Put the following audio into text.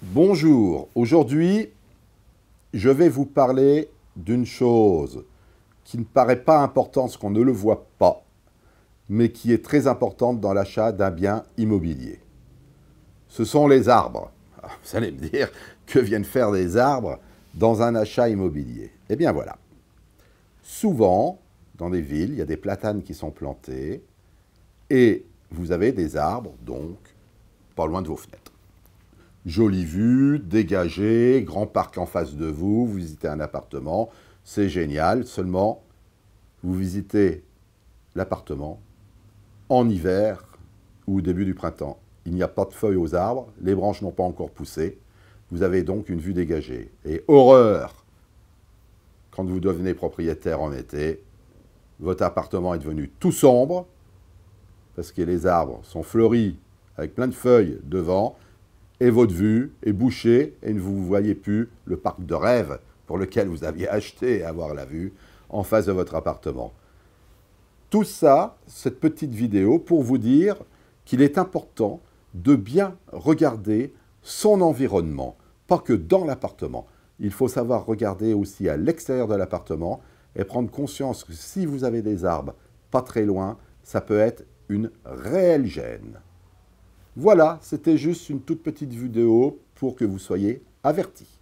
Bonjour, aujourd'hui je vais vous parler d'une chose qui ne paraît pas importante, ce qu'on ne le voit pas, mais qui est très importante dans l'achat d'un bien immobilier. Ce sont les arbres. Ah, vous allez me dire, que viennent faire les arbres dans un achat immobilier Eh bien voilà. Souvent, dans des villes, il y a des platanes qui sont plantés et vous avez des arbres, donc, pas loin de vos fenêtres jolie vue, dégagée, grand parc en face de vous, vous visitez un appartement, c'est génial, seulement vous visitez l'appartement en hiver ou au début du printemps. Il n'y a pas de feuilles aux arbres, les branches n'ont pas encore poussé, vous avez donc une vue dégagée. Et horreur Quand vous devenez propriétaire en été, votre appartement est devenu tout sombre, parce que les arbres sont fleuris avec plein de feuilles devant, et votre vue est bouchée et ne vous voyez plus le parc de rêve pour lequel vous aviez acheté avoir la vue en face de votre appartement. Tout ça, cette petite vidéo, pour vous dire qu'il est important de bien regarder son environnement, pas que dans l'appartement. Il faut savoir regarder aussi à l'extérieur de l'appartement et prendre conscience que si vous avez des arbres pas très loin, ça peut être une réelle gêne. Voilà, c'était juste une toute petite vidéo pour que vous soyez avertis.